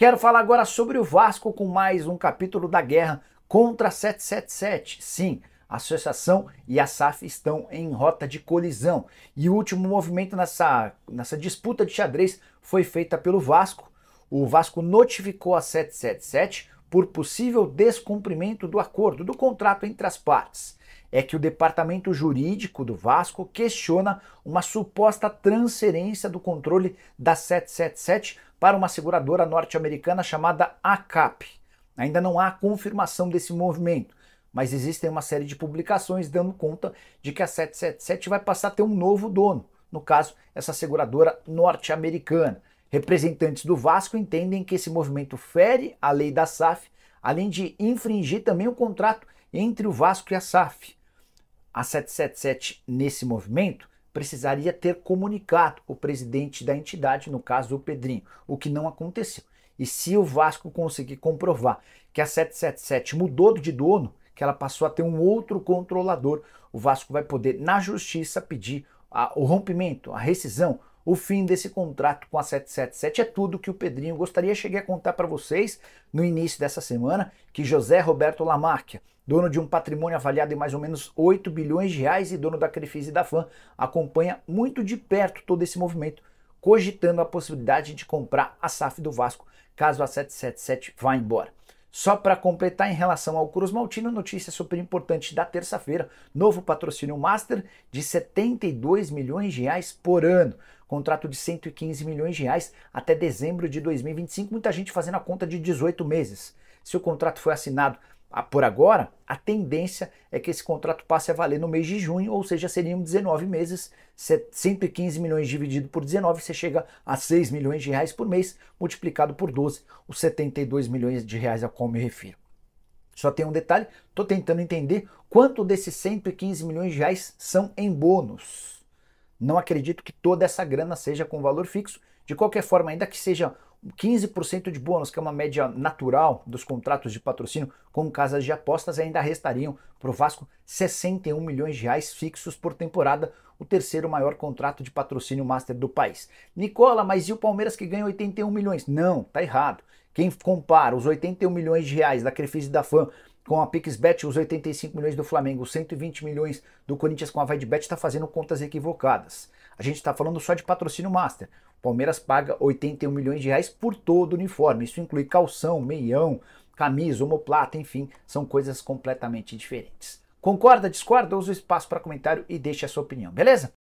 Quero falar agora sobre o Vasco com mais um capítulo da guerra contra a 777. Sim, a associação e a SAF estão em rota de colisão. E o último movimento nessa, nessa disputa de xadrez foi feita pelo Vasco. O Vasco notificou a 777 por possível descumprimento do acordo, do contrato entre as partes. É que o departamento jurídico do Vasco questiona uma suposta transferência do controle da 777 para uma seguradora norte-americana chamada ACAP. Ainda não há confirmação desse movimento, mas existem uma série de publicações dando conta de que a 777 vai passar a ter um novo dono, no caso, essa seguradora norte-americana. Representantes do Vasco entendem que esse movimento fere a lei da SAF, além de infringir também o contrato entre o Vasco e a SAF. A 777, nesse movimento, precisaria ter comunicado o presidente da entidade, no caso o Pedrinho, o que não aconteceu. E se o Vasco conseguir comprovar que a 777 mudou de dono, que ela passou a ter um outro controlador, o Vasco vai poder, na justiça, pedir a, o rompimento, a rescisão, o fim desse contrato com a 777 é tudo que o Pedrinho gostaria. Cheguei a contar para vocês no início dessa semana que José Roberto Lamarck, dono de um patrimônio avaliado em mais ou menos 8 bilhões de reais e dono da Crefisa e da FAM, acompanha muito de perto todo esse movimento, cogitando a possibilidade de comprar a SAF do Vasco caso a 777 vá embora. Só para completar em relação ao Cruz Maltino, notícia super importante da terça-feira: novo patrocínio Master de 72 milhões de reais por ano. Contrato de 115 milhões de reais até dezembro de 2025. Muita gente fazendo a conta de 18 meses. Se o contrato foi assinado ah, por agora, a tendência é que esse contrato passe a valer no mês de junho, ou seja, seriam 19 meses, 115 milhões dividido por 19, você chega a 6 milhões de reais por mês, multiplicado por 12, os 72 milhões de reais a qual me refiro. Só tem um detalhe, estou tentando entender quanto desses 115 milhões de reais são em bônus. Não acredito que toda essa grana seja com valor fixo, de qualquer forma, ainda que seja 15% de bônus, que é uma média natural dos contratos de patrocínio com casas de apostas, ainda restariam para o Vasco 61 milhões de reais fixos por temporada, o terceiro maior contrato de patrocínio master do país. Nicola, mas e o Palmeiras que ganha 81 milhões? Não, tá errado. Quem compara os 81 milhões de reais da Crefisa e da Fã com a PixBet, os 85 milhões do Flamengo, os 120 milhões do Corinthians com a vaidbet está fazendo contas equivocadas. A gente está falando só de patrocínio master. O Palmeiras paga 81 milhões de reais por todo o uniforme. Isso inclui calção, meião, camisa, homoplata, enfim, são coisas completamente diferentes. Concorda, discorda? Usa o espaço para comentário e deixe a sua opinião, beleza?